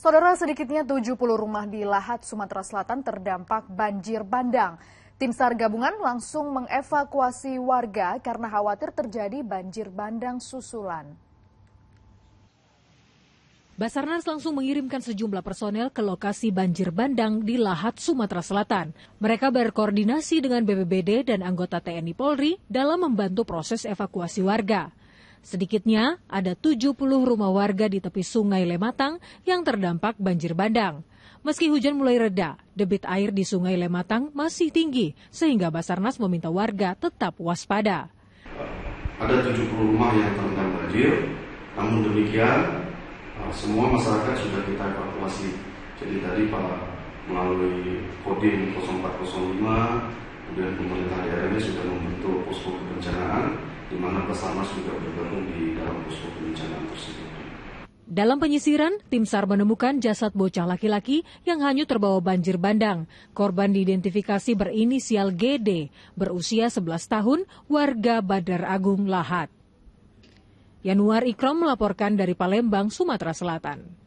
Saudara, sedikitnya 70 rumah di Lahat, Sumatera Selatan terdampak banjir bandang. Tim SAR gabungan langsung mengevakuasi warga karena khawatir terjadi banjir bandang susulan. Basarnas langsung mengirimkan sejumlah personel ke lokasi banjir bandang di Lahat, Sumatera Selatan. Mereka berkoordinasi dengan BPBD dan anggota TNI Polri dalam membantu proses evakuasi warga. Sedikitnya ada 70 rumah warga di tepi sungai Lematang yang terdampak banjir bandang. Meski hujan mulai reda, debit air di sungai Lematang masih tinggi sehingga Basarnas meminta warga tetap waspada. Ada 70 rumah yang terendam banjir, namun demikian eh, semua masyarakat sudah kita evakuasi. Jadi tadi para melalui Kodim 0405, kemudian pemerintah daerahnya sudah mana Basarnas juga bergabung di dalam posko kebencanaan tersebut. Dalam penyisiran, tim SAR menemukan jasad bocah laki-laki yang hanyut terbawa banjir bandang. Korban diidentifikasi berinisial GD, berusia 11 tahun, warga Badar Agung Lahat. Yanuar Ikram melaporkan dari Palembang, Sumatera Selatan.